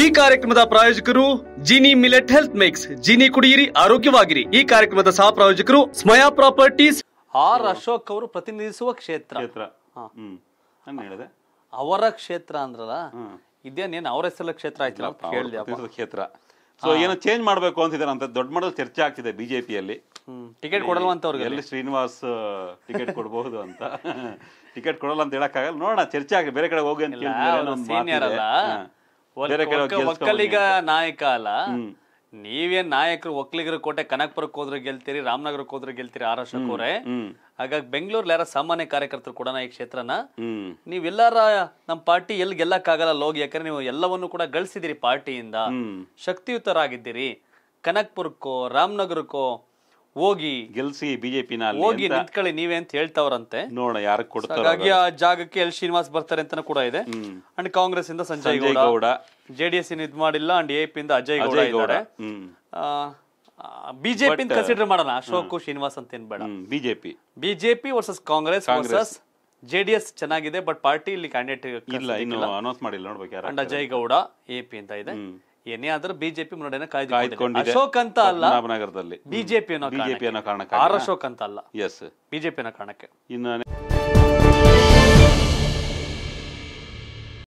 ಈ ಕಾರ್ಯಕ್ರಮದ ಪ್ರಾಯೋಜಕರು Gini millet health mix Gini ಕುಡಿಯಿರಿ ಆರೋಗ್ಯವಾಗಿರಿ ಈ ಕಾರ್ಯಕ್ರಮದ ಸಹ ಪ್ರಾಯೋಜಕರು ಸ್ಮಯಾ ಪ್ರಾಪರ್ಟೀಸ್ ಆರ್ ಅಶೋಕ್ ಅವರು ಪ್ರತಿನಿಧಿಸುವ ಕ್ಷೇತ್ರ ಅವರ ಕ್ಷೇತ್ರ ಅಂದ್ರಲ್ಲ ಇದೇನೇನು ಅವರ ಹೆಸರಲ್ಲ ಕ್ಷೇತ್ರ ಆಯ್ತಲ್ಲ ಅಂತ ಕ್ಷೇತ್ರ ಸೊ ಏನೋ ಚೇಂಜ್ ಮಾಡಬೇಕು ಅಂತಿದ್ದಾರೆ ಅಂತ ದೊಡ್ಡ ಮಟ್ಟದಲ್ಲಿ ಚರ್ಚೆ ಆಗ್ತಿದೆ ಬಿಜೆಪಿಯಲ್ಲಿ ಟಿಕೆಟ್ ಟಿಕೆಟ್ ಅಂತ ಅವ್ರಿಗೆ ಎಲ್ಲಿ ಶ್ರೀನಿವಾಸ್ ಟಿಕೆಟ್ ಕೊಡಬಹುದು ಅಂತ ಟಿಕೆಟ್ ಕೊಡಲ್ಲ ಅಂತ ಆಗಲ್ಲ ನೋಡೋಣ ಚರ್ಚೆ ಆಗಿ ಬೇರೆ ಕಡೆ ಹೋಗಿ ಅಂತ ಅಲ್ಲ ಒಕ್ಕಲಿಗ ನಾಯಕ ಅಲ್ಲ ನೀವೇನ್ ನಾಯಕರು ಒಕ್ಕಲಿಗರ ಕೋಟೆ ಕನಕ್ಪುರಕ್ಕೆ ಹೋದ್ರೆ ಗೆಲ್ತೀರಿ ರಾಮನಗರಕ್ಕೆ ಹೋದ್ರೆ ಗೆಲ್ತೀರಿ ಆರ್ ಹಾಗಾಗಿ ಬೆಂಗಳೂರಲ್ಲಿ ಯಾರ ಸಾಮಾನ್ಯ ಕಾರ್ಯಕರ್ತರು ಕೂಡ ಈ ಕ್ಷೇತ್ರನ ನೀವೆಲ್ಲಾರ ನಮ್ಮ ಪಾರ್ಟಿ ಎಲ್ಲಿ ಗೆಲ್ಲಕ್ಕಾಗಲ್ಲ ಲೋಗ್ ಯಾಕಂದ್ರೆ ನೀವು ಎಲ್ಲವನ್ನೂ ಕೂಡ ಗಳಿಸಿದಿರಿ ಪಾರ್ಟಿಯಿಂದ ಶಕ್ತಿಯುತರಾಗಿದ್ದೀರಿ ಕನಕ್ಪುರಕ್ಕೋ ರಾಮನಗರಕ್ಕೋ ಹೋಗಿ ಗೆಲ್ಸಿ ಬಿಜೆಪಿ ಹೋಗಿ ನಿಂತ್ಕೊಳ್ಳಿ ನೀವೇ ಅಂತ ಹೇಳ್ತಾವ್ರಂತೆ ನೋಡೋಣ ಯಾರು ಕೊಡ್ತಾರೆ ಹಾಗಾಗಿ ಆ ಜಾಗಕ್ಕೆ ಎಲ್ ಶ್ರೀನಿವಾಸ್ ಬರ್ತಾರೆ ಅಂತಾನು ಕೂಡ ಇದೆ ಅಂಡ್ ಕಾಂಗ್ರೆಸ್ ಇಂದ ಸಂಜಯ್ ಗೌಡ ಜೆಡಿಎಸ್ ಇದ್ ಮಾಡಿಲ್ಲ ಅಂಡ್ ಎಪಿ ಇಂದ ಅಜಯ್ ಗೌಡ ಆ ಬಿಜೆಪಿ ಕನ್ಸಿಡರ್ ಮಾಡೋಣ ಅಶೋಕ್ ಶ್ರೀನಿವಾಸ್ ಅಂತ ಏನ್ ಬೇಡ BJP BJP versus Congress versus JDS ಚೆನ್ನಾಗಿದೆ ಬಟ್ ಪಾರ್ಟಿ ಇಲ್ಲಿ ಕ್ಯಾಂಡಿಡೇಟ್ ಇನ್ನು ಅನೌನ್ಸ್ ಮಾಡಿಲ್ಲ ನೋಡ್ಬೇಕು ಅಂಡ್ ಅಜಯ್ ಗೌಡ ಎಪಿ ಅಂತ ಇದೆ ಏನೇ ಆದ್ರೂ ಬಿಜೆಪಿ ಮುನ್ನಡೆನ ಕಾಯ್ದುಕೊಂಡು ಅಶೋಕ್ ಅಂತ ಅಲ್ಲ ನಗರದಲ್ಲಿ ಬಿಜೆಪಿ ಅನ್ನೋ ಬಿಜೆಪಿ ಅನ್ನೋ ಕಾರಣಕ್ಕೆ ಆರ್ ಅಶೋಕ್ ಅಂತ ಅಲ್ಲ ಎಸ್ ಬಿಜೆಪಿ ಅನ್ನೋ ಕಾರಣಕ್ಕೆ ಇನ್ನೇ